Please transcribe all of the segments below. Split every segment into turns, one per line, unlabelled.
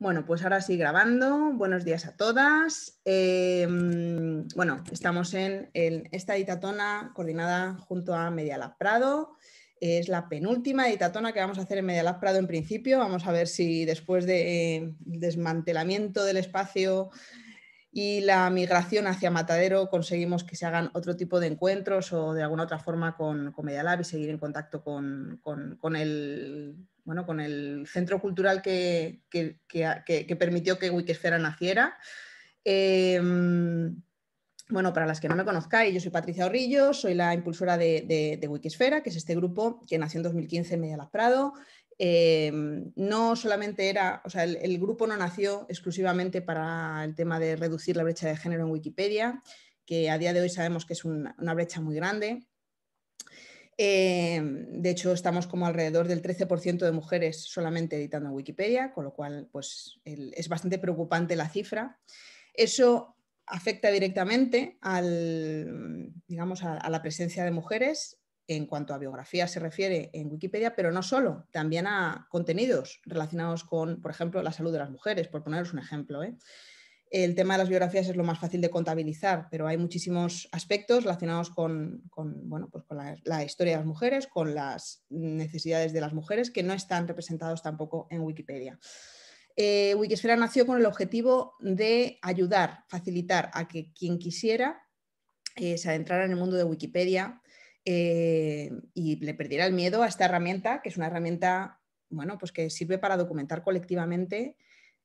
Bueno, pues ahora sí grabando. Buenos días a todas. Em, bueno, estamos en, esta editatona coordinada junto a Media Lab Prado. Es la penúltima editatona que vamos a hacer en Media Lab Prado en principio. Vamos a ver si después del em, desmantelamiento del espacio y la migración hacia Matadero conseguimos que se hagan otro tipo de encuentros o de alguna otra forma con, con Media Lab y seguir en contacto con, con el bueno, con el centro cultural que, que, permitió que Wikisfera naciera. Em, bueno, para las que no me conozcáis, yo soy Patricia Orrillo, soy la impulsora de, Wikisfera, que es este grupo que nació en 2015 en Medialas Prado. Em, no solamente era, o sea, el, grupo no nació exclusivamente para el tema de reducir la brecha de género en Wikipedia, que a día de hoy sabemos que es una brecha muy grande, Em, de hecho, estamos como alrededor del 13% de mujeres solamente editando en Wikipedia, con lo cual pues, es bastante preocupante la cifra. Eso afecta directamente al, digamos, a, la presencia de mujeres en cuanto a biografía se refiere en Wikipedia, pero no solo, también a contenidos relacionados con, por ejemplo, la salud de las mujeres, por poneros un ejemplo. ¿eh? El tema de las biografías es lo más fácil de contabilizar, pero hay muchísimos aspectos relacionados con, pues la, historia de las mujeres, con las necesidades de las mujeres, que no están representados tampoco en Wikipedia. Eh, Wikisfera nació con el objetivo de ayudar, facilitar a que quien quisiera eh, se adentrara en el mundo de Wikipedia eh, y le perdiera el miedo a esta herramienta, que es una herramienta bueno, pues que sirve para documentar colectivamente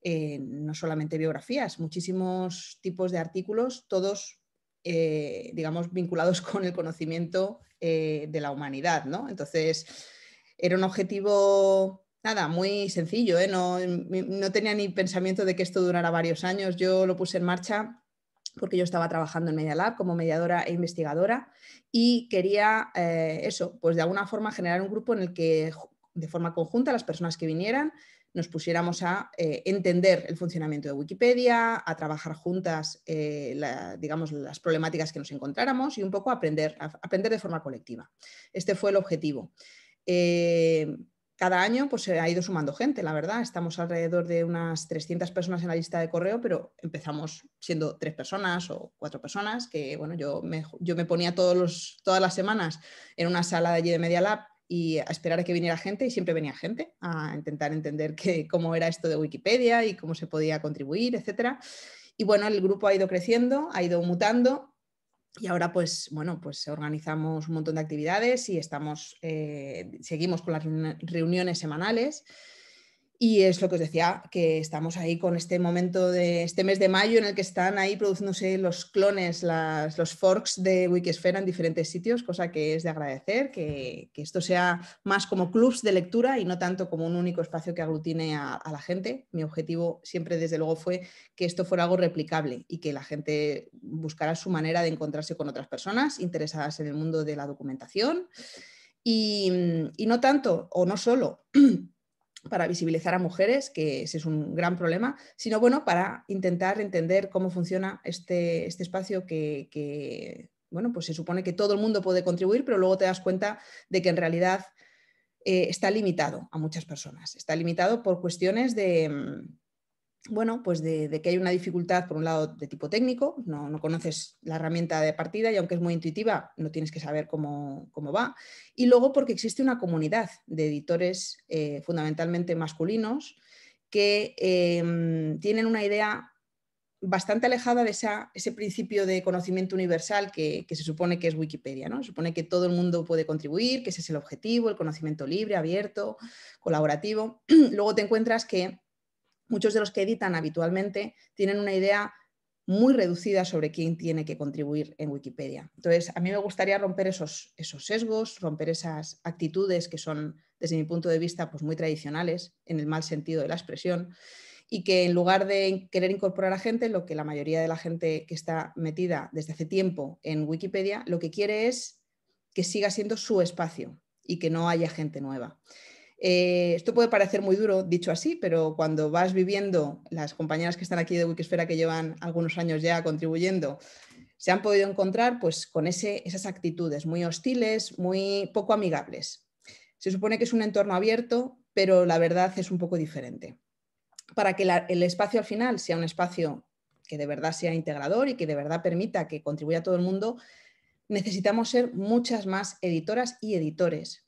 eh, no solamente biografías, muchísimos tipos de artículos, todos, eh, digamos, vinculados con el conocimiento eh, de la humanidad, ¿no? Entonces, era un objetivo nada, muy sencillo, no, tenía ni pensamiento de que esto durara varios años. Yo lo puse en marcha porque yo estaba trabajando en Media Lab como mediadora e investigadora y quería eso, pues de alguna forma generar un grupo en el que de forma conjunta las personas que vinieran nos pusiéramos a eh, entender el funcionamiento de Wikipedia, a trabajar juntas, eh, digamos, las problemáticas que nos encontráramos y un poco aprender, a, aprender de forma colectiva. Este fue el objetivo. Eh, cada año pues, se ha ido sumando gente, la verdad. Estamos alrededor de unas 300 personas en la lista de correo, pero empezamos siendo tres personas o cuatro personas, que bueno, yo me, yo me ponía todas las semanas en una sala de allí de Media Lab y a esperar a que viniera gente y siempre venía gente a intentar entender que, cómo era esto de Wikipedia y cómo se podía contribuir, etc. Y bueno, el grupo ha ido creciendo, ha ido mutando y ahora pues bueno, pues organizamos un montón de actividades y estamos, eh, seguimos con las reuniones semanales. Y es lo que os decía, que estamos ahí con este momento de este mes de mayo en el que están ahí produciéndose los clones, los forks de Wikisfera en diferentes sitios, cosa que es de agradecer, que, esto sea más como clubs de lectura y no tanto como un único espacio que aglutine a, la gente. Mi objetivo siempre, desde luego, fue que esto fuera algo replicable y que la gente buscara su manera de encontrarse con otras personas interesadas en el mundo de la documentación. y, y no tanto, o no solo, para visibilizar a mujeres, que ese es un gran problema, sino bueno, para intentar entender cómo funciona este, este espacio que, bueno, pues se supone que todo el mundo puede contribuir, pero luego te das cuenta de que en realidad eh, está limitado a muchas personas. Está limitado por cuestiones de, mm, bueno, pues de, que hay una dificultad, por un lado, de tipo técnico, no, no, conoces la herramienta de partida y aunque es muy intuitiva, no tienes que saber cómo, cómo va. Y luego porque existe una comunidad de editores eh, fundamentalmente masculinos que em, tienen una idea bastante alejada de ese principio de conocimiento universal que, se supone que es Wikipedia. ¿no? Se supone que todo el mundo puede contribuir, que ese es el objetivo, el conocimiento libre, abierto, colaborativo. Luego te encuentras que muchos de los que editan habitualmente tienen una idea muy reducida sobre quién tiene que contribuir en Wikipedia. Entonces, a mí me gustaría romper esos, esos sesgos, romper esas actitudes que son, desde mi punto de vista, pues muy tradicionales, en el mal sentido de la expresión, y que en lugar de querer incorporar a gente, lo que la mayoría de la gente que está metida desde hace tiempo en Wikipedia, lo que quiere es que siga siendo su espacio y que no haya gente nueva. Eh, esto puede parecer muy duro dicho así, pero cuando vas viviendo, las compañeras que están aquí de Wikisfera que llevan algunos años ya contribuyendo, se han podido encontrar pues, con esas actitudes muy hostiles, muy poco amigables. Se supone que es un entorno abierto, pero la verdad es un poco diferente. Para que el espacio al final sea un espacio que de verdad sea integrador y que de verdad permita que contribuya a todo el mundo, necesitamos ser muchas más editoras y editores,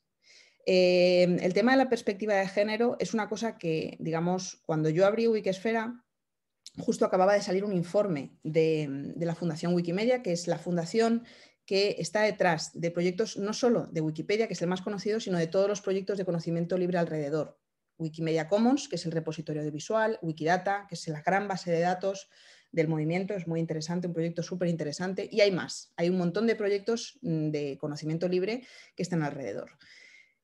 Em, el tema de la perspectiva de género es una cosa que, digamos, cuando yo abrí Wikisfera, justo acababa de salir un informe de, de la Fundación Wikimedia, que es la fundación que está detrás de proyectos no solo de Wikipedia, que es el más conocido, sino de todos los proyectos de conocimiento libre alrededor. Wikimedia Commons, que es el repositorio visual, Wikidata, que es la gran base de datos del movimiento, es muy interesante, un proyecto súper interesante, y hay más, hay un montón de proyectos mm, de conocimiento libre que están alrededor.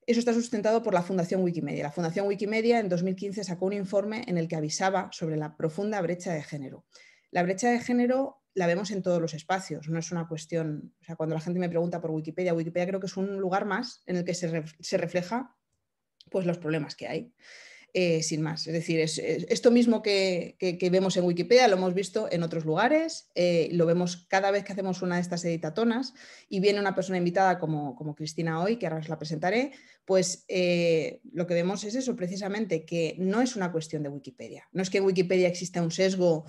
Eso está sustentado por la Fundación Wikimedia. La Fundación Wikimedia en 2015 sacó un informe en el que avisaba sobre la profunda brecha de género. La brecha de género la vemos en todos los espacios, no es una cuestión, o sea, cuando la gente me pregunta por Wikipedia, Wikipedia creo que es un lugar más en el que se, refleja pues los problemas que hay. Eh, sin más. Es decir, esto mismo que, vemos en Wikipedia lo hemos visto en otros lugares, eh, lo vemos cada vez que hacemos una de estas editatonas y viene una persona invitada como, Cristina hoy, que ahora os la presentaré, pues eh, lo que vemos es eso precisamente, que no es una cuestión de Wikipedia. No es que en Wikipedia exista un sesgo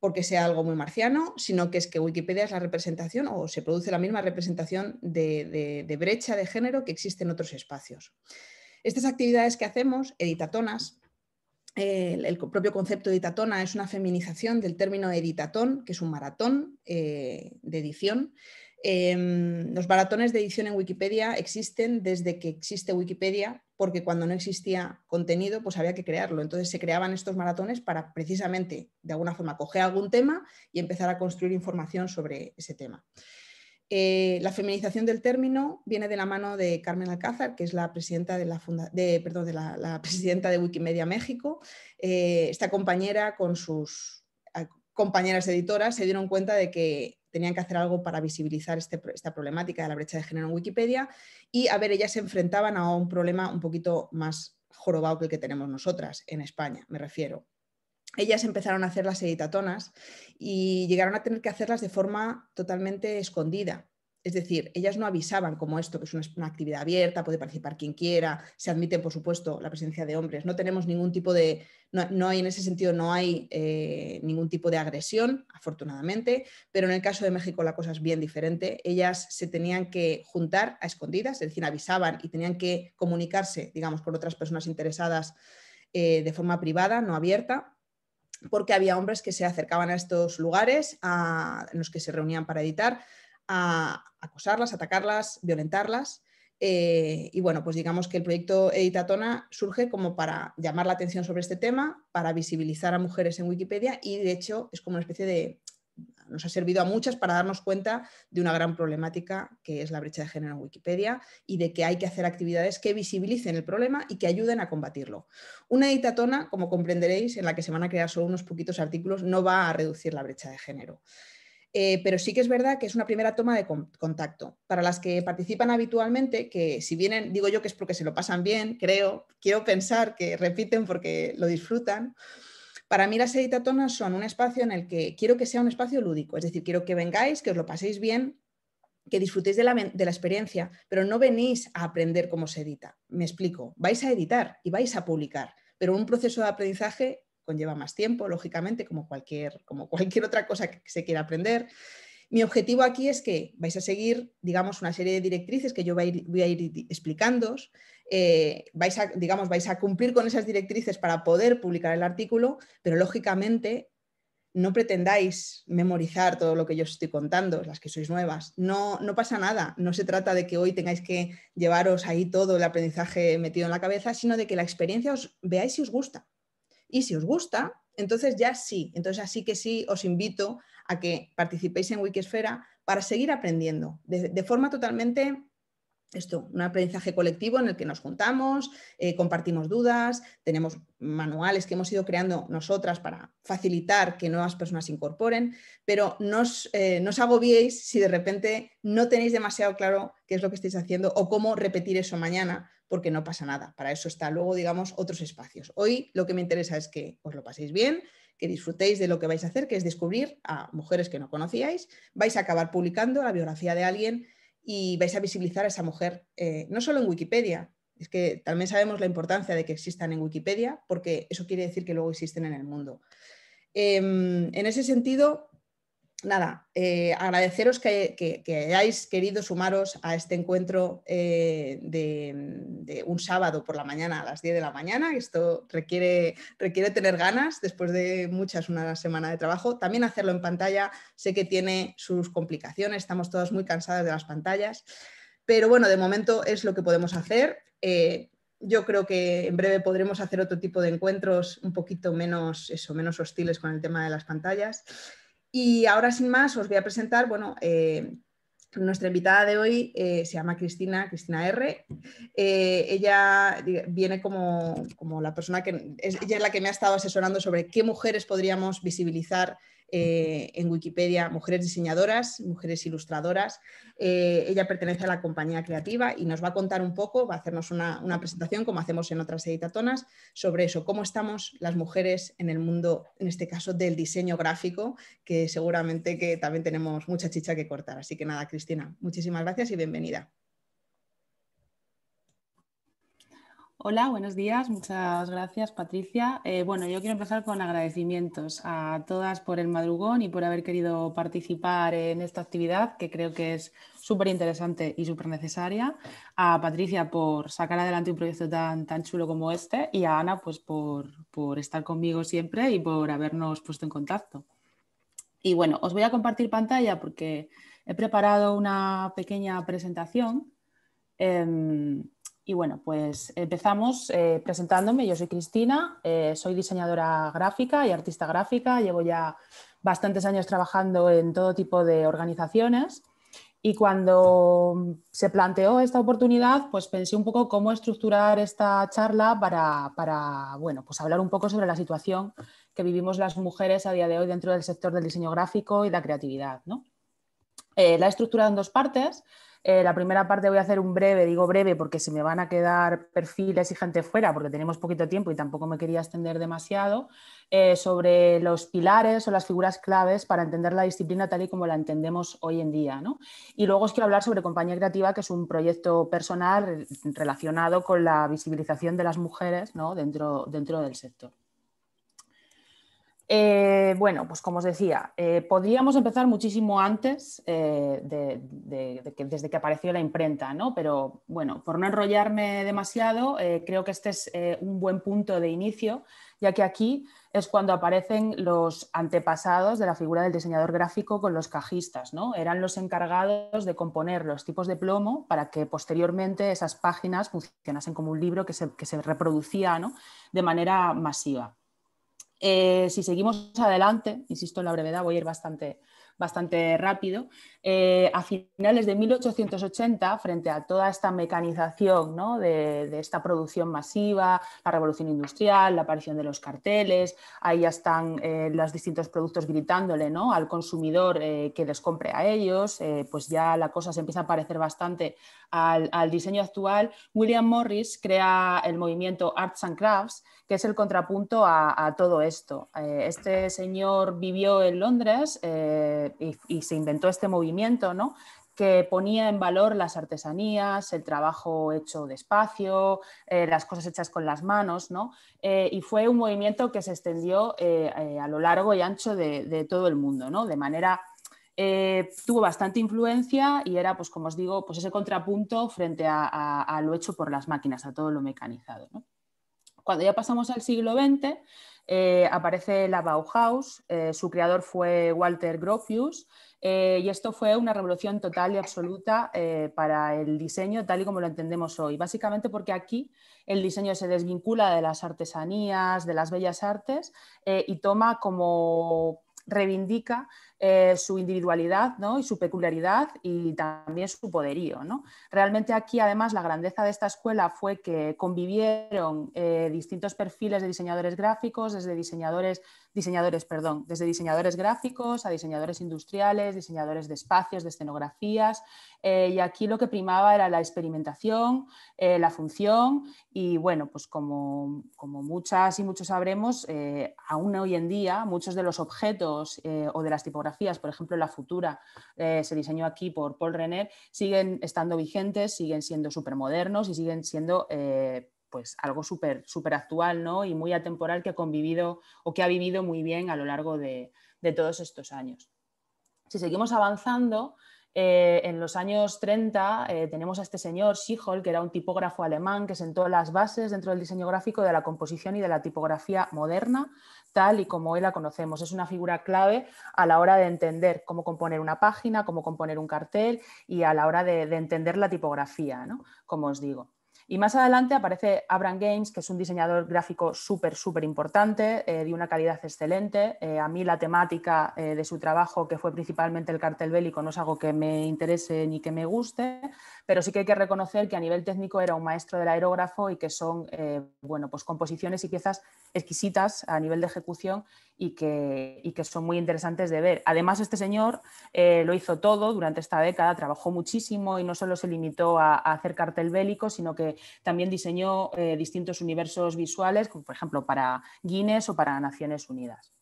porque sea algo muy marciano, sino que es que Wikipedia es la representación o se produce la misma representación de brecha de género que existe en otros espacios. Estas actividades que hacemos, editatonas, el, propio concepto de editatona es una feminización del término editatón, que es un maratón eh, de edición. Em, los maratones de edición en Wikipedia existen desde que existe Wikipedia, porque cuando no existía contenido, pues había que crearlo. Entonces se creaban estos maratones para precisamente, de alguna forma, coger algún tema y empezar a construir información sobre ese tema. Eh, la feminización del término viene de la mano de Carmen Alcázar, que es la presidenta de la, la, presidenta de Wikimedia México. Eh, esta compañera con sus compañeras editoras se dieron cuenta de que tenían que hacer algo para visibilizar este esta problemática de la brecha de género en Wikipedia y, a ver, ellas se enfrentaban a un problema un poquito más jorobado que el que tenemos nosotras en España, me refiero ellas empezaron a hacer las editatonas y llegaron a tener que hacerlas de forma totalmente escondida. Es decir, ellas no avisaban como esto, que es una, actividad abierta, puede participar quien quiera, se admite, por supuesto, la presencia de hombres. No tenemos ningún tipo de, no, en ese sentido, no hay eh, ningún tipo de agresión, afortunadamente, pero en el caso de México la cosa es bien diferente. Ellas se tenían que juntar a escondidas, es decir, avisaban y tenían que comunicarse, digamos, con otras personas interesadas eh, de forma privada, no abierta, porque había hombres que se acercaban a estos lugares a, en los que se reunían para editar, a acosarlas, atacarlas, violentarlas. Eh, y bueno, pues digamos que el proyecto Editatona surge como para llamar la atención sobre este tema, para visibilizar a mujeres en Wikipedia y de hecho es como una especie de nos ha servido a muchas para darnos cuenta de una gran problemática que es la brecha de género en Wikipedia y de que hay que hacer actividades que visibilicen el problema y que ayuden a combatirlo. Una editatona, como comprenderéis, en la que se van a crear solo unos poquitos artículos, no va a reducir la brecha de género. Eh, pero sí que es verdad que es una primera toma de contacto. Para las que participan habitualmente, que si vienen, digo yo que es porque se lo pasan bien, creo, quiero pensar que repiten porque lo disfrutan, para mí las editatonas son un espacio en el que quiero que sea un espacio lúdico, es decir, quiero que vengáis, que os lo paséis bien, que disfrutéis de la, experiencia, pero no venís a aprender cómo se edita. Me explico, vais a editar y vais a publicar, pero un proceso de aprendizaje conlleva más tiempo, lógicamente, como cualquier, como cualquier otra cosa que se quiera aprender. Mi objetivo aquí es que vais a seguir, digamos, una serie de directrices que yo voy a ir, voy eh, vais, a, digamos, vais a cumplir con esas directrices para poder publicar el artículo, pero lógicamente no pretendáis memorizar todo lo que yo os estoy contando, las que sois nuevas. No, no pasa nada. No se trata de que hoy tengáis que llevaros ahí todo el aprendizaje metido en la cabeza, sino de que la experiencia os veáis si os gusta. Y si os gusta, entonces ya sí, entonces así que sí os invito a que participéis en Wikisfera para seguir aprendiendo de, de forma totalmente esto, un aprendizaje colectivo en el que nos juntamos, eh, compartimos dudas, tenemos manuales que hemos ido creando nosotras para facilitar que nuevas personas se incorporen, pero eh, no os, agobiéis si de repente no tenéis demasiado claro qué es lo que estáis haciendo o cómo repetir eso mañana, porque no pasa nada. Para eso está luego, digamos, otros espacios. Hoy lo que me interesa es que os lo paséis bien, que disfrutéis de lo que vais a hacer, que es descubrir a mujeres que no conocíais. Vais a acabar publicando la biografía de alguien y vais a visibilizar a esa mujer, eh, no solo en Wikipedia, es que también sabemos la importancia de que existan en Wikipedia, porque eso quiere decir que luego existen en el mundo. Em, en ese sentido, nada, eh, agradeceros que, hayáis querido sumaros a este encuentro eh, de, un sábado por la mañana a las 10 de la mañana. Esto requiere, requiere tener ganas después de muchas, una semana de trabajo. También hacerlo en pantalla, sé que tiene sus complicaciones, estamos todas muy cansadas de las pantallas, pero bueno, de momento es lo que podemos hacer. Eh, yo creo que en breve podremos hacer otro tipo de encuentros un poquito menos, eso, menos hostiles con el tema de las pantallas. Y ahora sin más os voy a presentar, bueno, eh, nuestra invitada de hoy eh, se llama Cristina, Cristina R. Eh, ella viene como, como, la persona que es, ella es la que me ha estado asesorando sobre qué mujeres podríamos visibilizar eh, en Wikipedia Mujeres Diseñadoras, Mujeres Ilustradoras. Eh, ella pertenece a la compañía creativa y nos va a contar un poco, va a hacernos una, una, presentación, como hacemos en otras editatonas, sobre eso, cómo estamos las mujeres en el mundo, en este caso del diseño gráfico, que seguramente que también tenemos mucha chicha que cortar. Así que nada, Cristina, muchísimas gracias y bienvenida.
Hola, buenos días. Muchas gracias, Patricia. Eh, bueno, yo quiero empezar con agradecimientos a todas por el madrugón y por haber querido participar en esta actividad, que creo que es súper interesante y súper necesaria. A Patricia por sacar adelante un proyecto tan, tan chulo como este y a Ana pues, por, por estar conmigo siempre y por habernos puesto en contacto. Y bueno, os voy a compartir pantalla porque he preparado una pequeña presentación. Em, y bueno, pues empezamos eh, presentándome. Yo soy Cristina, eh, soy diseñadora gráfica y artista gráfica. Llevo ya bastantes años trabajando en todo tipo de organizaciones. Y cuando se planteó esta oportunidad, pues pensé un poco cómo estructurar esta charla para, bueno, pues hablar un poco sobre la situación que vivimos las mujeres a día de hoy dentro del sector del diseño gráfico y la creatividad. Eh, la he estructurado en dos partes. Eh, la primera parte voy a hacer un breve, digo breve porque se me van a quedar perfiles y gente fuera porque tenemos poquito tiempo y tampoco me quería extender demasiado, eh, sobre los pilares o las figuras claves para entender la disciplina tal y como la entendemos hoy en día. Y luego os quiero hablar sobre Compañía Creativa, que es un proyecto personal relacionado con la visibilización de las mujeres dentro, dentro del sector. Eh, bueno, pues como os decía, eh, podríamos empezar muchísimo antes eh, que, desde que apareció la imprenta, ¿no? Pero bueno, por no enrollarme demasiado, creo que este es un buen punto de inicio, ya que aquí es cuando aparecen los antepasados de la figura del diseñador gráfico con los cajistas, ¿no? Eran los encargados de componer los tipos de plomo para que posteriormente esas páginas funcionasen como un libro que se, que se reproducía ¿no? de manera masiva. Eh, si seguimos adelante, insisto en la brevedad, voy a ir bastante, rápido, eh, a finales de 1880, frente a toda esta mecanización de, esta producción masiva, la revolución industrial, la aparición de los carteles, ahí ya están eh, los distintos productos gritándole al consumidor que les compre a ellos, pues ya la cosa se empieza a parecer bastante al diseño actual. William Morris crea el movimiento Arts and Crafts, que es el contrapunto a, todo esto. Eh, este señor vivió en Londres eh, y, se inventó este movimiento, ¿no? que ponía en valor las artesanías, el trabajo hecho despacio, eh, las cosas hechas con las manos, ¿no? y fue un movimiento que se extendió a lo largo y ancho de, todo el mundo, ¿no? De manera, tuvo bastante influencia y era, pues como os digo, pues ese contrapunto frente a, a, lo hecho por las máquinas, a todo lo mecanizado, ¿no? Cuando ya pasamos al siglo XX, eh, aparece la Bauhaus, eh, su creador fue Walter Gropius, eh, y esto fue una revolución total y absoluta para el diseño tal y como lo entendemos hoy, básicamente porque aquí el diseño se desvincula de las artesanías, de las bellas artes, y toma como reivindica eh, su individualidad ¿no? y su peculiaridad y también su poderío. ¿no? Realmente aquí, además, la grandeza de esta escuela fue que convivieron eh, distintos perfiles de diseñadores gráficos, desde diseñadores, diseñadores, perdón, desde diseñadores gráficos a diseñadores industriales, diseñadores de espacios, de escenografías, eh, y aquí lo que primaba era la experimentación, eh, la función y bueno, pues como, muchas y muchos sabremos, eh, aún hoy en día muchos de los objetos o de las tipografías, por ejemplo la futura se diseñó aquí por Paul Renner, siguen estando vigentes, siguen siendo modernos, y siguen siendo... pues algo súper super actual ¿no? y muy atemporal que ha convivido o que ha vivido muy bien a lo largo de todos estos años. Si seguimos avanzando, eh, en los años 30 eh, tenemos a este señor Schichol, que era un tipógrafo alemán que sentó las bases dentro del diseño gráfico de la composición y de la tipografía moderna, tal y como hoy la conocemos. Es una figura clave a la hora de entender cómo componer una página, cómo componer un cartel y a la hora de, de entender la tipografía, ¿no? como os digo. Y más adelante aparece Abraham Games, que es un diseñador gráfico súper, súper importante, eh, de una calidad excelente. Eh, a mí la temática eh, de su trabajo, que fue principalmente el cartel bélico, no es algo que me interese ni que me guste, pero sí que hay que reconocer que a nivel técnico era un maestro del aerógrafo y que son bueno, pues composiciones y piezas exquisitas a nivel de ejecución y que, son muy interesantes de ver. Además, este señor eh, lo hizo todo durante esta década, trabajó muchísimo y no solo se limitó a, hacer cartel bélico, sino que también diseñó eh, distintos universos visuales, como por ejemplo para Guinness o para Naciones Unidas.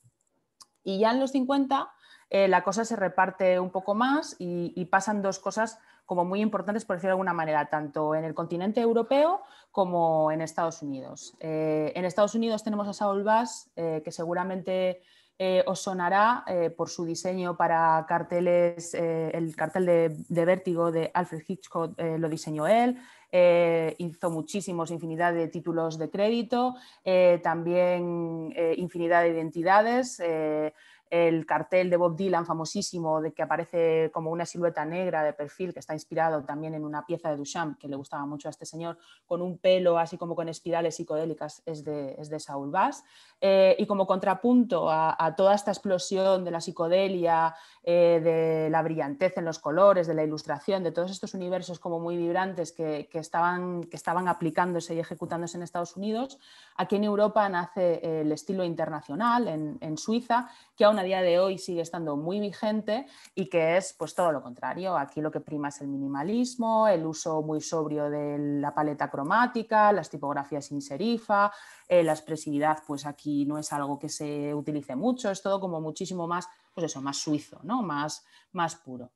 Y ya en los 50 eh, la cosa se reparte un poco más y, pasan dos cosas como muy importantes, por decirlo de alguna manera, tanto en el continente europeo como en Estados Unidos. Eh, en Estados Unidos tenemos a Saul Bass, eh, que seguramente os sonará por su diseño para carteles, el cartel de, vértigo de Alfred Hitchcock lo diseñó él, hizo muchísimos, infinidad de títulos de crédito, también infinidad de identidades el cartel de Bob Dylan famosísimo, de que aparece como una silueta negra de perfil, que está inspirado también en una pieza de Duchamp, que le gustaba mucho a este señor, con un pelo así como con espirales psicodélicas, es de, es de Saul Bass. Eh, y como contrapunto a, toda esta explosión de la psicodelia, eh, de la brillantez en los colores, de la ilustración, de todos estos universos como muy vibrantes que, estaban, que estaban, aplicándose y ejecutándose en Estados Unidos. Aquí en Europa nace el estilo internacional, en, Suiza, que aún a día de hoy sigue estando muy vigente y que es pues todo lo contrario. Aquí lo que prima es el minimalismo, el uso muy sobrio de la paleta cromática, las tipografías sin serifa, eh, la expresividad pues aquí no es algo que se utilice mucho, es todo como muchísimo más pues eso, más suizo, ¿no? más, más puro.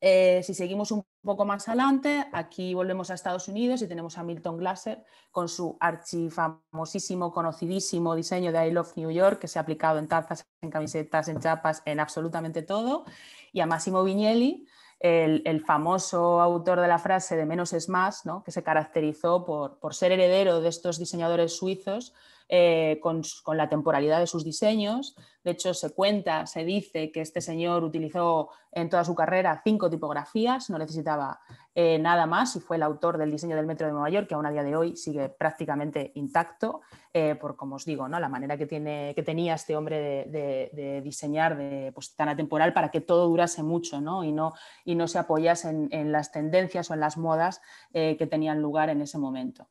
Eh, si seguimos un poco más adelante, aquí volvemos a Estados Unidos y tenemos a Milton Glaser con su archifamosísimo, conocidísimo diseño de I Love New York, que se ha aplicado en tazas, en camisetas, en chapas, en absolutamente todo, y a Massimo Vignelli, el, famoso autor de la frase de menos es más, ¿no? que se caracterizó por ser heredero de estos diseñadores suizos eh, con, la temporalidad de sus diseños. De hecho, se cuenta, se dice que este señor utilizó en toda su carrera cinco tipografías, no necesitaba eh, nada más y fue el autor del diseño del Metro de Nueva York, que aún a día de hoy sigue prácticamente intacto, eh, por como os digo, ¿no? la manera que, tenía este hombre de, diseñar de, pues, tan atemporal para que todo durase mucho ¿no? Y, no, y no se apoyase en las tendencias o en las modas que tenían lugar en ese momento.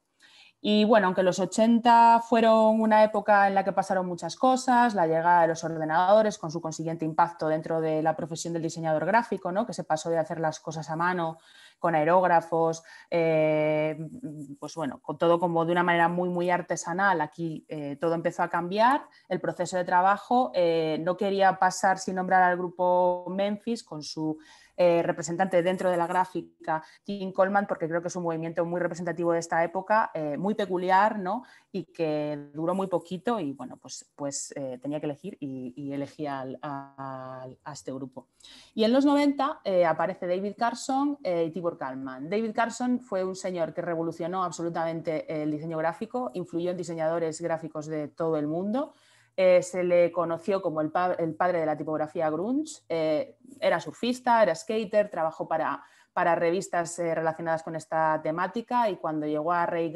Y bueno, aunque los 80 fueron una época en la que pasaron muchas cosas, la llegada de los ordenadores con su consiguiente impacto dentro de la profesión del diseñador gráfico, ¿no? que se pasó de hacer las cosas a mano con aerógrafos, eh, pues bueno, con todo como de una manera muy, muy artesanal. Aquí eh, todo empezó a cambiar, el proceso de trabajo. Eh, no quería pasar sin nombrar al grupo Memphis con su eh, representante dentro de la gráfica, Tim Coleman, porque creo que es un movimiento muy representativo de esta época, eh, muy peculiar, ¿no? Y que duró muy poquito y bueno, pues, pues eh, tenía que elegir y, y elegí a, este grupo. Y en los 90 aparece David Carson y Tibor Kalman. David Carson fue un señor que revolucionó absolutamente el diseño gráfico, influyó en diseñadores gráficos de todo el mundo. Eh, se le conoció como el, padre de la tipografía grunge, eh, era surfista, era skater, trabajó para, revistas eh, relacionadas con esta temática y cuando llegó a Ray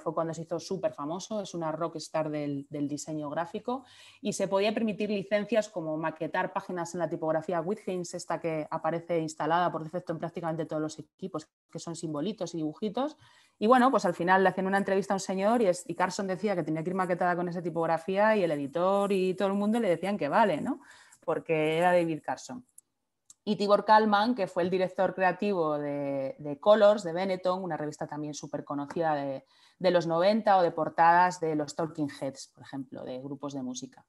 fue cuando se hizo súper famoso, es una rockstar del, del diseño gráfico y se podía permitir licencias como maquetar páginas en la tipografía Withings, esta que aparece instalada por defecto en prácticamente todos los equipos, que son simbolitos y dibujitos, y bueno, pues al final le hacen una entrevista a un señor y, y, Carson decía que tenía que ir maquetada con esa tipografía y el editor y todo el mundo le decían que vale, ¿no? Porque era David Carson. Y Tibor Kalman, que fue el director creativo de, Colors, de Benetton, una revista también súper conocida de, de, los 90 o de portadas de los Talking Heads, por ejemplo, de grupos de música.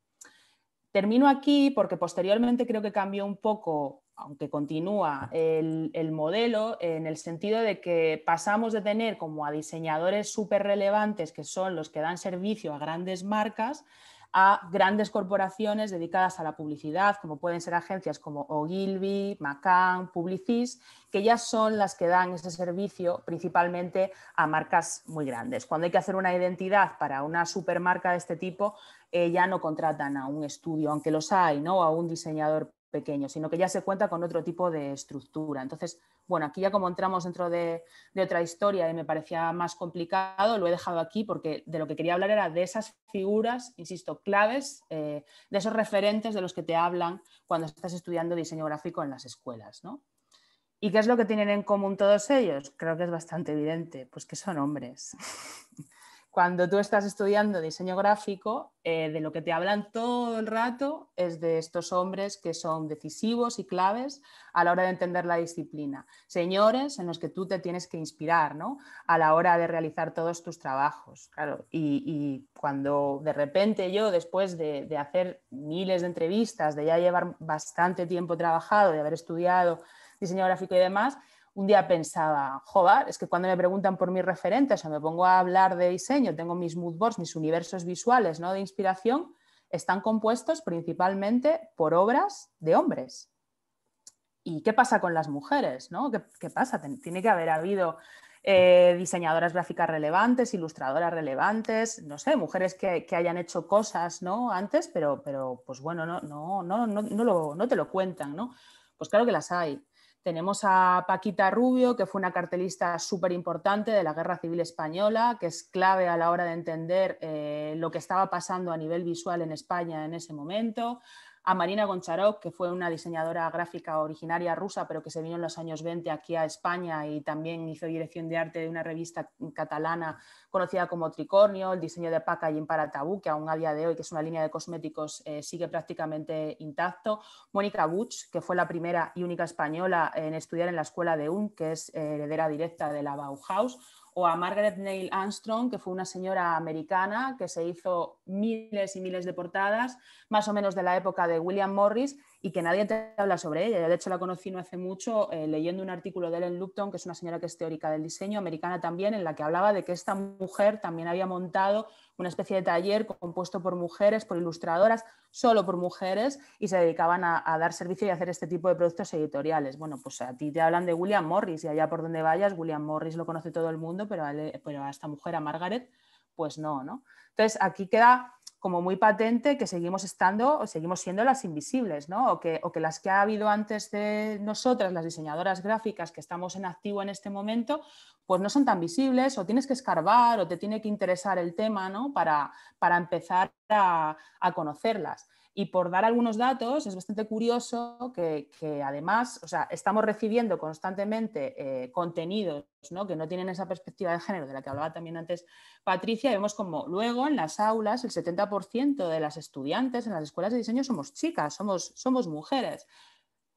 Termino aquí porque posteriormente creo que cambió un poco aunque continúa el, modelo, en el sentido de que pasamos de tener como a diseñadores súper relevantes, que son los que dan servicio a grandes marcas, a grandes corporaciones dedicadas a la publicidad, como pueden ser agencias como Ogilvy, Macan, Publicis, que ya son las que dan ese servicio principalmente a marcas muy grandes. Cuando hay que hacer una identidad para una supermarca de este tipo, eh, ya no contratan a un estudio, aunque los hay, ¿no? a un diseñador pequeño, sino que ya se cuenta con otro tipo de estructura. Entonces, bueno, aquí ya como entramos dentro de, otra historia y me parecía más complicado, lo he dejado aquí porque de lo que quería hablar era de esas figuras, insisto, claves, eh, de esos referentes de los que te hablan cuando estás estudiando diseño gráfico en las escuelas. ¿Y qué es lo que tienen en común todos ellos? Creo que es bastante evidente, pues que son hombres. cuando tú estás estudiando diseño gráfico, eh, de lo que te hablan todo el rato es de estos hombres que son decisivos y claves a la hora de entender la disciplina. Señores en los que tú te tienes que inspirar ¿no? a la hora de realizar todos tus trabajos. Y, cuando de repente yo, después de hacer miles de entrevistas, de ya llevar bastante tiempo trabajado, de haber estudiado diseño gráfico y demás, un día pensaba, joder, es que cuando me preguntan por mis referentes o me pongo a hablar de diseño, tengo mis mood boards, mis universos visuales ¿no? de inspiración, están compuestos principalmente por obras de hombres. ¿Y qué pasa con las mujeres? ¿no? ¿Qué, pasa? Tiene que haber habido eh, diseñadoras gráficas relevantes, ilustradoras relevantes, no sé, mujeres que, hayan hecho cosas ¿no? antes, pero, pero pues bueno, no, no, no, no, no, no te lo cuentan, ¿no? Pues claro que las hay. Tenemos a Paquita Rubio, que fue una cartelista súper importante de la Guerra Civil Española, que es clave a la hora de entender eh, lo que estaba pasando a nivel visual en España en ese momento a Marina Goncharov, que fue una diseñadora gráfica originaria rusa, pero que se vino en los años 20 aquí a España y también hizo dirección de arte de una revista catalana conocida como Tricornio, el diseño de packaging para tabú, que aún a día de hoy, que es una línea de cosméticos, eh, sigue prácticamente intacto. Mónica Butch, que fue la primera y única española en estudiar en la escuela de Un, que es eh, heredera directa de la Bauhaus o a Margaret Neil Armstrong, que fue una señora americana que se hizo miles y miles de portadas, más o menos de la época de William Morris, y que nadie te habla sobre ella. de hecho la conocí no hace mucho eh, leyendo un artículo de Ellen Lupton, que es una señora que es teórica del diseño americana también, en la que hablaba de que esta mujer también había montado una especie de taller compuesto por mujeres, por ilustradoras, solo por mujeres, y se dedicaban a, dar servicio y hacer este tipo de productos editoriales. Bueno, pues a ti te hablan de William Morris, y allá por donde vayas, William Morris lo conoce todo el mundo, pero a, pero a esta mujer, a Margaret, pues no, ¿no? Entonces aquí queda como muy patente que seguimos estando o seguimos siendo las invisibles, ¿no? O que, las que ha habido antes de nosotras, las diseñadoras gráficas que estamos en activo en este momento, pues no son tan visibles o tienes que escarbar o te tiene que interesar el tema, ¿no? Para, empezar a conocerlas. Y por dar algunos datos, es bastante curioso que, además, estamos recibiendo constantemente eh, contenidos que no tienen esa perspectiva de género de la que hablaba también antes Patricia, vemos como luego en las aulas el 70% de las estudiantes en las escuelas de diseño somos chicas, somos, somos mujeres.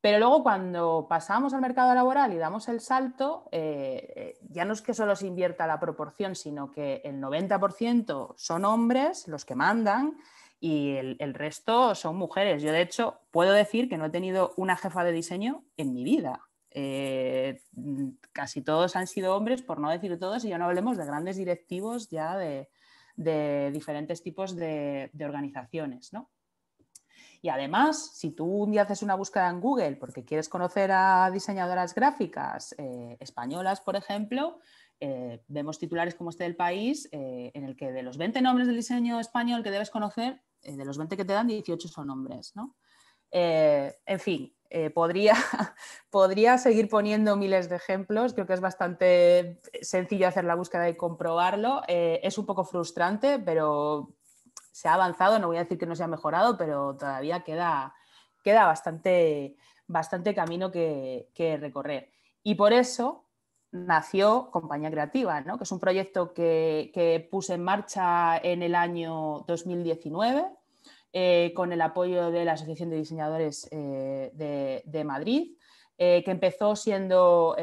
Pero luego cuando pasamos al mercado laboral y damos el salto, eh, eh, ya no es que solo se invierta la proporción, sino que el 90% son hombres los que mandan y el, resto son mujeres. Yo, de hecho, puedo decir que no he tenido una jefa de diseño en mi vida. Eh, mm, casi todos han sido hombres, por no decir todos, y ya no hablemos de grandes directivos ya de, diferentes tipos de, organizaciones, Y además, si tú un día haces una búsqueda en Google porque quieres conocer a diseñadoras gráficas eh, españolas, por ejemplo, eh, vemos titulares como este del país en el que de los 20 nombres del diseño español que debes conocer, de los 20 que te dan, 18 son hombres. Eh, en fin, eh, podría, podría seguir poniendo miles de ejemplos, creo que es bastante sencillo hacer la búsqueda y comprobarlo. Eh, es un poco frustrante, pero se ha avanzado, no voy a decir que no se ha mejorado, pero todavía queda, queda bastante, bastante camino que, recorrer. Y por eso nació Compañía Creativa, que es un proyecto que puse en marcha en el año 2019 eh, con el apoyo de la Asociación de Diseñadores eh, de, Madrid, eh, que empezó siendo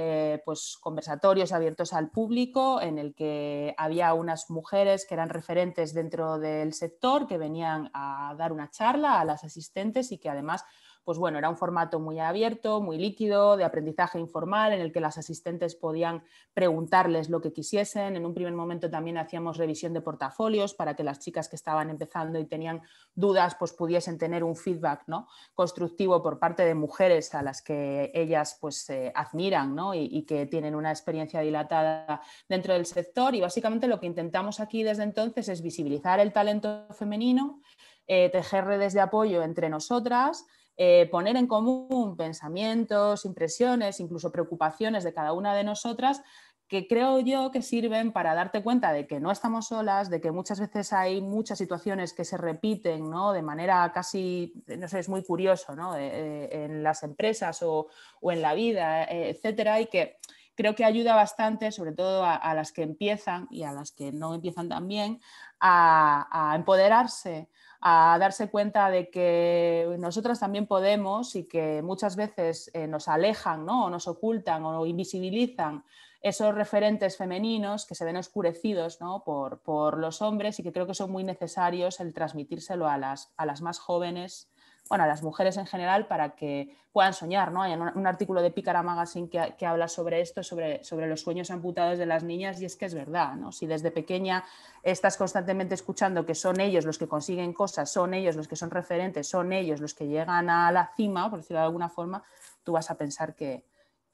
pues, conversatorios abiertos al público, en el que había unas mujeres que eran referentes dentro del sector, que venían a dar una charla a las asistentes y que además pues bueno, era un formato muy abierto, muy líquido, de aprendizaje informal, en el que las asistentes podían preguntarles lo que quisiesen. En un primer momento también hacíamos revisión de portafolios para que las chicas que estaban empezando y tenían dudas, pues pudiesen tener un feedback ¿no? constructivo por parte de mujeres a las que ellas pues eh, admiran ¿no? y, que tienen una experiencia dilatada dentro del sector. Y básicamente lo que intentamos aquí desde entonces es visibilizar el talento femenino, eh, tejer redes de apoyo entre nosotras eh, poner en común pensamientos, impresiones, incluso preocupaciones de cada una de nosotras que creo yo que sirven para darte cuenta de que no estamos solas, de que muchas veces hay muchas situaciones que se repiten ¿no? de manera casi, no sé, es muy curioso ¿no? Eh, eh, en las empresas o, o en la vida, etcétera, y que creo que ayuda bastante, sobre todo a, las que empiezan y a las que no empiezan también, a, a empoderarse, a darse cuenta de que nosotras también podemos y que muchas veces eh, nos alejan o nos ocultan o invisibilizan esos referentes femeninos que se ven oscurecidos por, los hombres y que creo que son muy necesarios el transmitírselo a las, a las más jóvenes bueno, a las mujeres en general para que puedan soñar, ¿no? Hay un, artículo de Pícara Magazine que, habla sobre esto, sobre, sobre los sueños amputados de las niñas y es que es verdad, ¿no? Si desde pequeña estás constantemente escuchando que son ellos los que consiguen cosas, son ellos los que son referentes, son ellos los que llegan a la cima, por decirlo de alguna forma, tú vas a pensar que,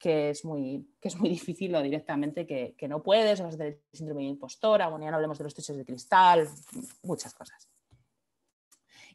es muy, que es muy difícil o directamente que, no puedes, vas a tener síndrome de impostora, bueno, ya no hablemos de los techos de cristal, muchas cosas.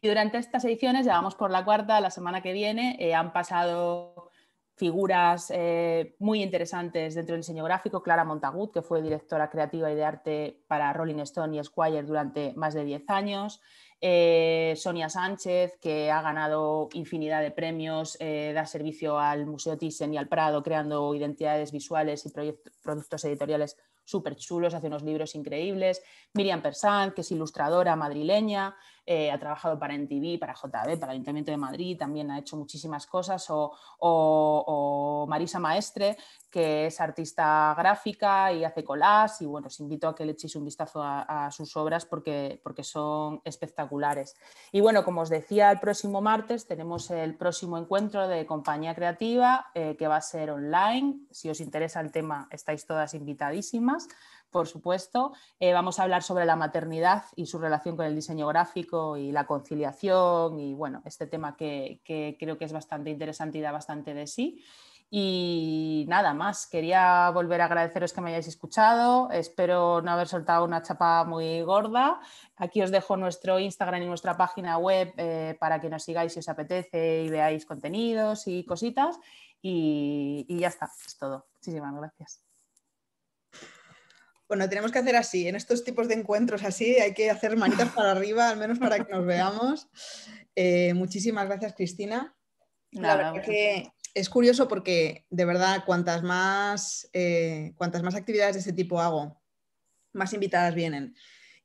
Y durante estas ediciones, ya vamos por la cuarta, la semana que viene, eh, han pasado figuras eh, muy interesantes dentro del diseño gráfico. Clara Montagut, que fue directora creativa y de arte para Rolling Stone y Esquire durante más de 10 años. Eh, Sonia Sánchez, que ha ganado infinidad de premios, da servicio al Museo Thyssen y al Prado, creando identidades visuales y productos editoriales súper chulos, hace unos libros increíbles. Miriam Persant, que es ilustradora madrileña. Eh, ha trabajado para NTV, para JB, para el Ayuntamiento de Madrid, también ha hecho muchísimas cosas, o, Marisa Maestre, que es artista gráfica y hace colas, y bueno, os invito a que le echéis un vistazo a, sus obras porque, son espectaculares. Y bueno, como os decía, el próximo martes tenemos el próximo encuentro de compañía creativa eh, que va a ser online. Si os interesa el tema, estáis todas invitadísimas por supuesto. Eh, vamos a hablar sobre la maternidad y su relación con el diseño gráfico y la conciliación y bueno, este tema que, creo que es bastante interesante y da bastante de sí. Y nada más, quería volver a agradeceros que me hayáis escuchado. Espero no haber soltado una chapa muy gorda. Aquí os dejo nuestro Instagram y nuestra página web eh, para que nos sigáis si os apetece y veáis contenidos y
cositas. y ya está, es todo. Muchísimas gracias. Bueno, tenemos que hacer así, en estos tipos de encuentros así hay que hacer manitas para arriba, al menos para que nos veamos. Eh, muchísimas gracias, Cristina. que es curioso porque de verdad, cuantas más, eh, cuantas más actividades de ese tipo hago, más invitadas vienen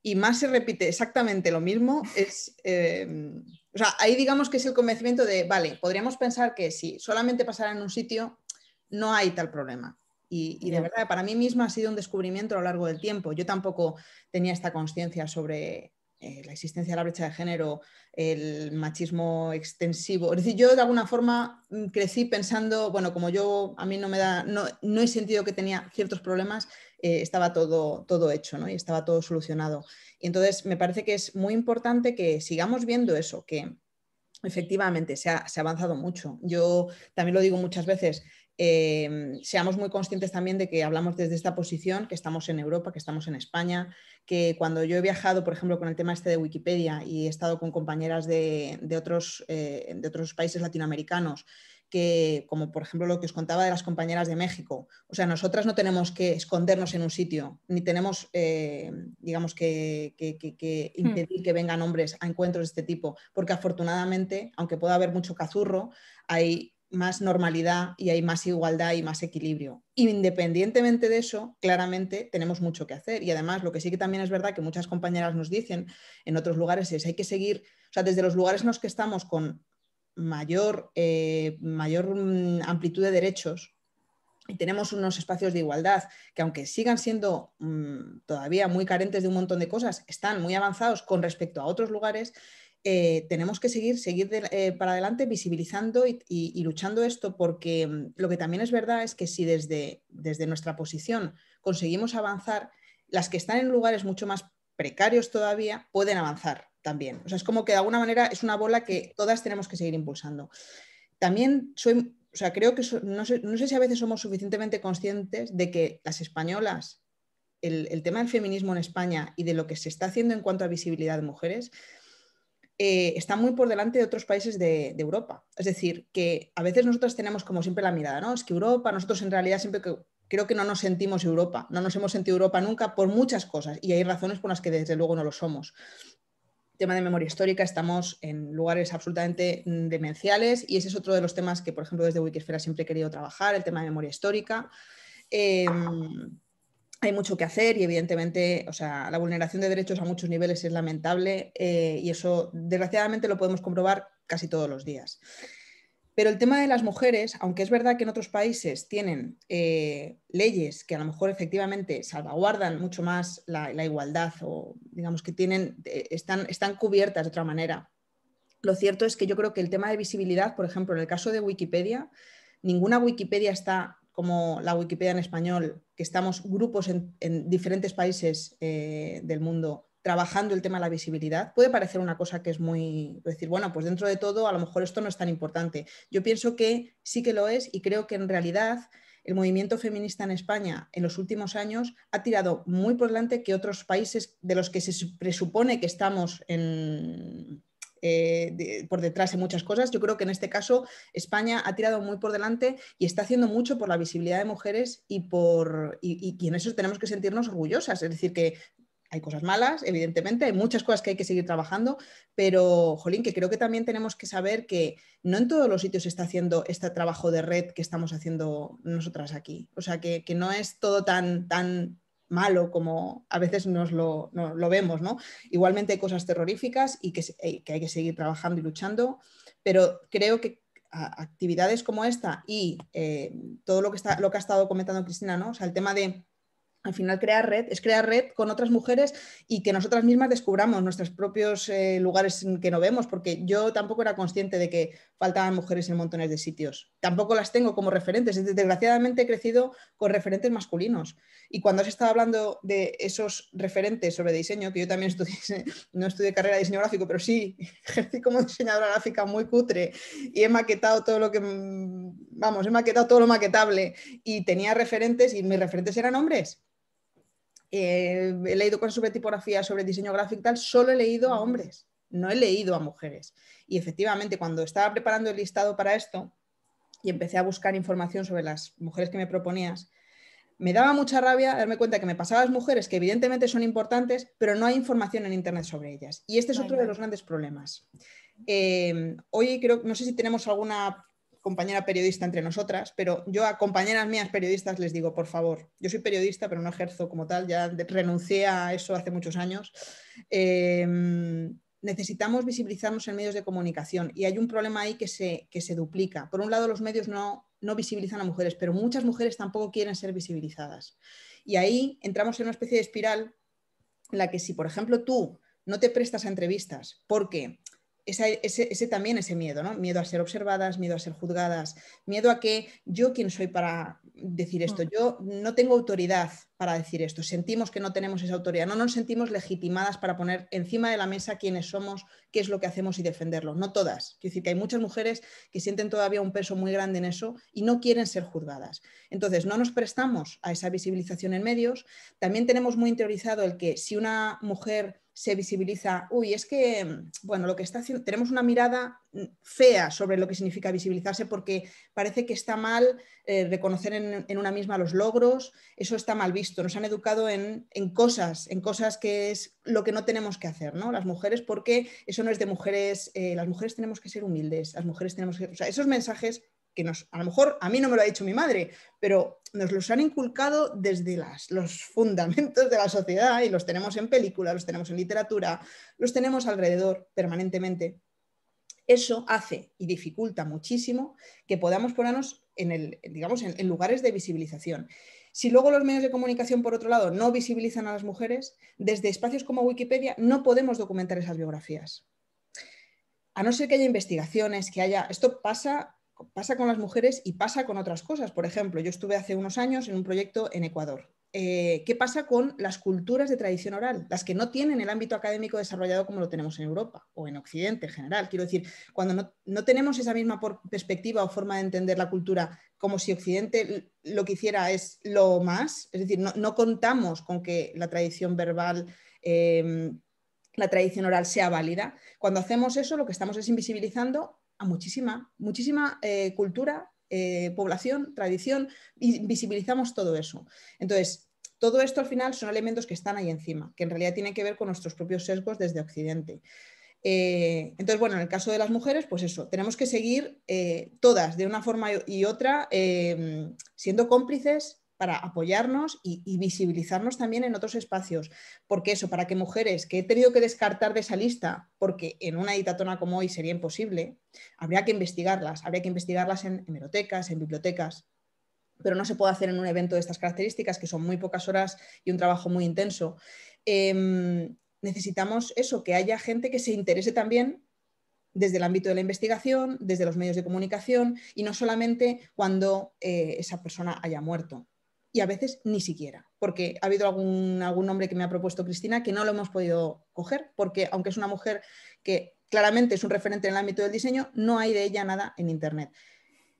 y más se repite exactamente lo mismo, es, em, o sea, ahí digamos que es el convencimiento de, vale, podríamos pensar que si solamente pasara en un sitio, no hay tal problema. Y, de verdad, para mí misma ha sido un descubrimiento a lo largo del tiempo. Yo tampoco tenía esta conciencia sobre eh, la existencia de la brecha de género, el machismo extensivo. Es decir, yo de alguna forma mm, crecí pensando, bueno, como yo a mí no me da, no, no he sentido que tenía ciertos problemas, eh, estaba todo, todo hecho, ¿no? Y estaba todo solucionado. Y entonces me parece que es muy importante que sigamos viendo eso, que efectivamente se ha, se ha avanzado mucho. Yo también lo digo muchas veces, Em, seamos muy conscientes también de que hablamos desde esta posición, que estamos en Europa, que estamos en España, que cuando yo he viajado, por ejemplo, con el tema este de Wikipedia y he estado con compañeras de, otros, eh, de otros países latinoamericanos, que, como por ejemplo lo que os contaba de las compañeras de México, o sea, nosotras no tenemos que escondernos en un sitio, ni tenemos, eh, digamos, que, hmm. impedir que vengan hombres a encuentros de este tipo, porque afortunadamente, aunque pueda haber mucho cazurro, hay más normalidad y hay más igualdad y más equilibrio. Independientemente de eso, claramente tenemos mucho que hacer. Y además, lo que sí que también es verdad que muchas compañeras nos dicen en otros lugares es hay que seguir, o sea, desde los lugares en los que estamos con mayor, eh, mayor mm, amplitud de derechos, y tenemos unos espacios de igualdad que aunque sigan siendo mm, todavía muy carentes de un montón de cosas, están muy avanzados con respecto a otros lugares, eh, tenemos que seguir, seguir eh, para adelante visibilizando y, luchando esto, porque mm, lo que también es verdad es que si desde, nuestra posición conseguimos avanzar, las que están en lugares mucho más precarios todavía pueden avanzar también. O sea, es como que de alguna manera es una bola que todas tenemos que seguir impulsando. También soy, creo que no, sé, si a veces somos suficientemente conscientes de que las españolas, el tema del feminismo en España y de lo que se está haciendo en cuanto a visibilidad de mujeres, eh, está muy por delante de otros países de, Europa. Es decir, que a veces nosotros tenemos como siempre la mirada, ¿no? Es que Europa, nosotros en realidad siempre creo que no nos sentimos Europa, no nos hemos sentido Europa nunca por muchas cosas y hay razones por las que desde luego no lo somos. Tema de memoria histórica, estamos en lugares absolutamente mm, demenciales y ese es otro de los temas que, por ejemplo, desde Wikisfera siempre he querido trabajar, el tema de memoria histórica. Em, hay mucho que hacer y evidentemente, o sea, la vulneración de derechos a muchos niveles es lamentable eh, y eso desgraciadamente lo podemos comprobar casi todos los días. Pero el tema de las mujeres, aunque es verdad que en otros países tienen eh, leyes que a lo mejor efectivamente salvaguardan mucho más la, igualdad o digamos que tienen, eh, están, están cubiertas de otra manera, lo cierto es que yo creo que el tema de visibilidad, por ejemplo, en el caso de Wikipedia, ninguna Wikipedia está como la Wikipedia en español, que estamos grupos en, diferentes países eh, del mundo trabajando el tema de la visibilidad, puede parecer una cosa que es muy decir, bueno, pues dentro de todo a lo mejor esto no es tan importante. Yo pienso que sí que lo es y creo que en realidad el movimiento feminista en España en los últimos años ha tirado muy por delante que otros países de los que se presupone que estamos en, eh, por detrás de muchas cosas. Yo creo que en este caso España ha tirado muy por delante y está haciendo mucho por la visibilidad de mujeres y, por, y, en eso tenemos que sentirnos orgullosas. Es decir, que hay cosas malas, evidentemente, hay muchas cosas que hay que seguir trabajando, pero, jolín, que creo que también tenemos que saber que no en todos los sitios se está haciendo este trabajo de red que estamos haciendo nosotras aquí. O sea, que, que no es todo tan, tan malo como a veces nos lo, vemos, ¿no? Igualmente hay cosas terroríficas y eh, que, hay que seguir trabajando y luchando, pero creo que actividades como esta y eh, todo lo que, está, lo que ha estado comentando Cristina, ¿no? O sea, el tema de al final crear red es crear red con otras mujeres y que nosotras mismas descubramos nuestros propios eh, lugares que no vemos, porque yo tampoco era consciente de que faltaban mujeres en montones de sitios. Tampoco las tengo como referentes. Desgraciadamente he crecido con referentes masculinos. Y cuando has estado hablando de esos referentes sobre diseño, que yo también no estudié carrera de diseño gráfico, pero sí ejercí como diseñadora gráfica muy cutre y he maquetado todo lo que, mm, vamos, he maquetado todo lo maquetable y tenía referentes y mis referentes eran hombres eh, he leído cosas sobre tipografía, sobre diseño gráfico y tal, solo he leído a hombres, no he leído a mujeres. Y efectivamente, cuando estaba preparando el listado para esto y empecé a buscar información sobre las mujeres que me proponías, me daba mucha rabia darme cuenta que me pasaban las mujeres, que evidentemente son importantes, pero no hay información en Internet sobre ellas. Y este es otro de los grandes problemas. Eh, hoy creo, no sé si tenemos alguna compañera periodista entre nosotras, pero yo a compañeras mías periodistas les digo, por favor, yo soy periodista, pero no ejerzo como tal, ya renuncié a eso hace muchos años. Eh, necesitamos visibilizarnos en medios de comunicación y hay un problema ahí que se, que se duplica. Por un lado, los medios no, no visibilizan a mujeres, pero muchas mujeres tampoco quieren ser visibilizadas. Y ahí entramos en una especie de espiral en la que si, por ejemplo, tú no te prestas a entrevistas porque ese, también ese miedo, ¿no? Miedo a ser observadas, miedo a ser juzgadas, miedo a que yo quién soy para decir esto, mm. yo no tengo autoridad para decir esto, sentimos que no tenemos esa autoridad, no nos sentimos legitimadas para poner encima de la mesa quiénes somos, qué es lo que hacemos y defenderlo, no todas. Quiero decir que hay muchas mujeres que sienten todavía un peso muy grande en eso y no quieren ser juzgadas. Entonces, no nos prestamos a esa visibilización en medios, también tenemos muy interiorizado el que si una mujer se visibiliza, uy, es que, bueno, lo que está haciendo, tenemos una mirada mm, fea sobre lo que significa visibilizarse porque parece que está mal eh, reconocer en, una misma los logros, eso está mal visto, nos han educado en, cosas, en cosas que es lo que no tenemos que hacer, ¿no? Las mujeres, porque eso no es de mujeres, eh, las mujeres tenemos que ser humildes, las mujeres tenemos que, o sea, esos mensajes que nos, a lo mejor a mí no me lo ha dicho mi madre, pero nos los han inculcado desde las, los fundamentos de la sociedad y los tenemos en películas, los tenemos en literatura, los tenemos alrededor permanentemente. Eso hace y dificulta muchísimo que podamos ponernos en, el, digamos, en lugares de visibilización. Si luego los medios de comunicación, por otro lado, no visibilizan a las mujeres, desde espacios como Wikipedia no podemos documentar esas biografías. A no ser que haya investigaciones, que haya... Esto pasa pasa con las mujeres y pasa con otras cosas. Por ejemplo, yo estuve hace unos años en un proyecto en Ecuador. Eh, ¿Qué pasa con las culturas de tradición oral? Las que no tienen el ámbito académico desarrollado como lo tenemos en Europa o en Occidente en general. Quiero decir, cuando no, tenemos esa misma perspectiva o forma de entender la cultura como si Occidente lo que hiciera es lo más, es decir, no, contamos con que la tradición verbal... Em, la tradición oral sea válida. Cuando hacemos eso, lo que estamos es invisibilizando muchísima, muchísima eh, cultura, eh, población, tradición, y visibilizamos todo eso. Entonces, todo esto al final son elementos que están ahí encima, que en realidad tienen que ver con nuestros propios sesgos desde Occidente. Eh, entonces, bueno, en el caso de las mujeres, pues eso, tenemos que seguir todas de una forma y otra siendo cómplices para apoyarnos y, visibilizarnos también en otros espacios. Porque eso, para que mujeres que he tenido que descartar de esa lista, porque en una editatona como hoy sería imposible, habría que investigarlas, habría que investigarlas en hemerotecas, en bibliotecas, pero no se puede hacer en un evento de estas características, que son muy pocas horas y un trabajo muy intenso. Em, necesitamos eso, que haya gente que se interese también desde el ámbito de la investigación, desde los medios de comunicación y no solamente cuando eh, esa persona haya muerto y a veces ni siquiera, porque ha habido algún, algún nombre que me ha propuesto Cristina que no lo hemos podido coger, porque aunque es una mujer que claramente es un referente en el ámbito del diseño, no hay de ella nada en Internet.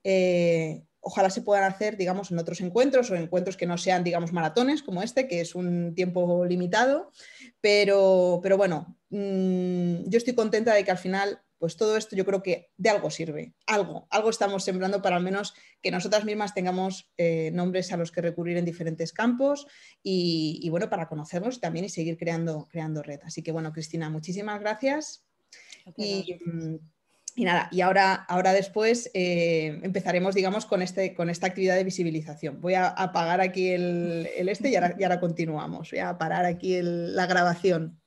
Eh, ojalá se puedan hacer, digamos, en otros encuentros o encuentros que no sean, digamos, maratones como este, que es un tiempo limitado, pero, pero bueno, mm, yo estoy contenta de que al final pues todo esto yo creo que de algo sirve, algo, algo estamos sembrando para al menos que nosotras mismas tengamos eh, nombres a los que recurrir en diferentes campos y, bueno, para conocernos también y seguir creando, creando red. Así que bueno, Cristina, muchísimas gracias. y, nada, y ahora, ahora después eh, empezaremos, digamos, con, este, con esta actividad de visibilización. Voy a apagar aquí el, este y ahora, continuamos. Voy a parar aquí la grabación.